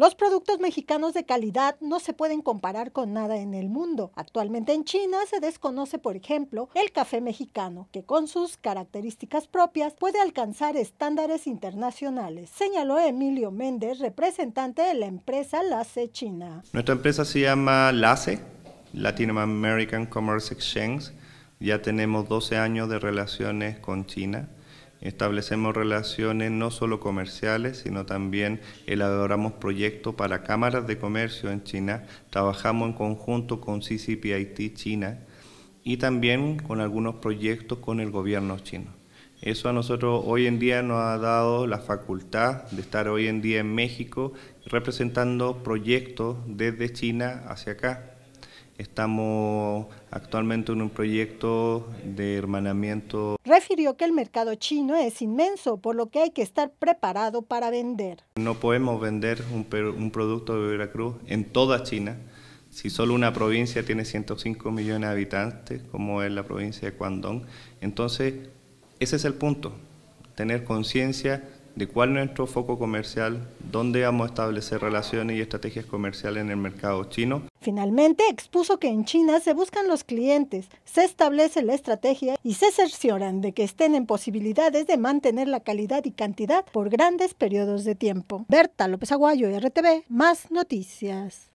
Los productos mexicanos de calidad no se pueden comparar con nada en el mundo. Actualmente en China se desconoce, por ejemplo, el café mexicano, que con sus características propias puede alcanzar estándares internacionales, señaló Emilio Méndez, representante de la empresa LACE China. Nuestra empresa se llama LACE, Latin American Commerce Exchange. Ya tenemos 12 años de relaciones con China establecemos relaciones no solo comerciales, sino también elaboramos proyectos para cámaras de comercio en China, trabajamos en conjunto con CCPIT China y también con algunos proyectos con el gobierno chino. Eso a nosotros hoy en día nos ha dado la facultad de estar hoy en día en México representando proyectos desde China hacia acá. Estamos actualmente en un proyecto de hermanamiento. Refirió que el mercado chino es inmenso, por lo que hay que estar preparado para vender. No podemos vender un, producto de Veracruz en toda China. Si solo una provincia tiene 105 millones de habitantes, como es la provincia de Guangdong, entonces ese es el punto, tener conciencia de cuál es nuestro foco comercial, dónde vamos a establecer relaciones y estrategias comerciales en el mercado chino. Finalmente expuso que en China se buscan los clientes, se establece la estrategia y se cercioran de que estén en posibilidades de mantener la calidad y cantidad por grandes periodos de tiempo. Berta López Aguayo, RTV, más noticias.